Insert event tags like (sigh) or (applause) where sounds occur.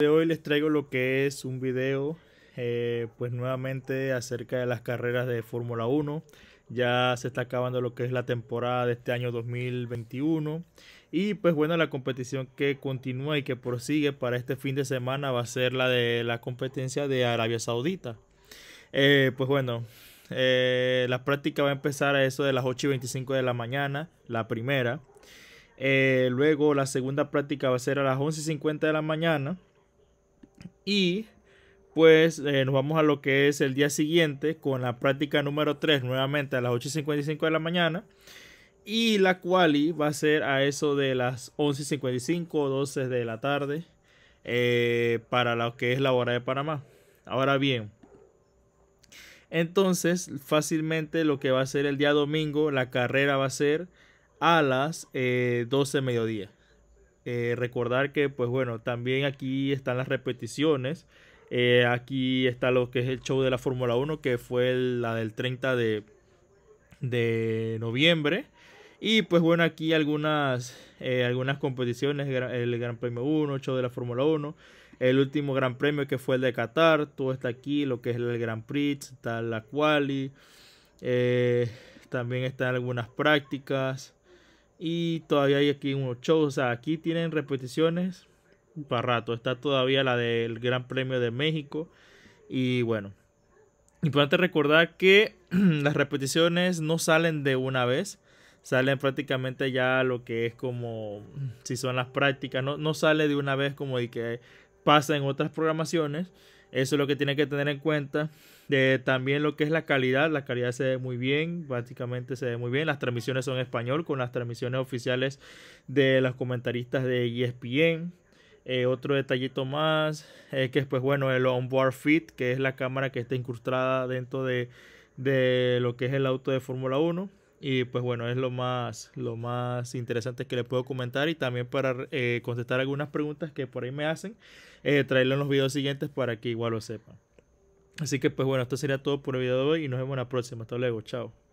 de hoy les traigo lo que es un video eh, pues nuevamente acerca de las carreras de Fórmula 1 ya se está acabando lo que es la temporada de este año 2021 y pues bueno la competición que continúa y que prosigue para este fin de semana va a ser la de la competencia de Arabia Saudita eh, pues bueno eh, la práctica va a empezar a eso de las 8 y 25 de la mañana la primera luego la segunda práctica va a ser a las 11 y 50 de la mañana y pues eh, nos vamos a lo que es el día siguiente con la práctica número 3 nuevamente a las 8.55 de la mañana. Y la quali va a ser a eso de las 11.55 o 12 de la tarde eh, para lo que es la hora de Panamá. Ahora bien, entonces fácilmente lo que va a ser el día domingo, la carrera va a ser a las eh, 12 mediodía. Eh, recordar que, pues bueno, también aquí están las repeticiones. Eh, aquí está lo que es el show de la Fórmula 1, que fue la del 30 de, noviembre. Y pues bueno, aquí algunas, eh, algunas competiciones, el Gran Premio 1, el show de la Fórmula 1, el último Gran Premio que fue el de Qatar, todo está aquí, lo que es el Gran Prix, está la Quali, también están algunas prácticas, y todavía hay aquí unos shows. O sea, aquí tienen repeticiones para rato. Está todavía la del Gran Premio de México. Y bueno. Importante recordar que (clears throat) las repeticiones no salen de una vez. Salen prácticamente ya lo que es como. Si son las prácticas. No, sale de una vez como de que pasa en otras programaciones. Eso es lo que tiene que tener en cuenta. también lo que es la calidad, la calidad se ve muy bien, básicamente se ve muy bien. Las transmisiones son en español con las transmisiones oficiales de los comentaristas de ESPN. Eh, otro detallito más es que pues bueno, el onboard fit, que es la cámara que está incrustada dentro de, de lo que es el auto de Fórmula 1. Y pues bueno, es lo más, lo más interesante que le puedo comentar y también para eh, contestar algunas preguntas que por ahí me hacen, eh, traerlo en los videos siguientes para que igual lo sepan. Así que pues bueno, esto sería todo por el video de hoy y nos vemos en la próxima. Hasta luego, chao.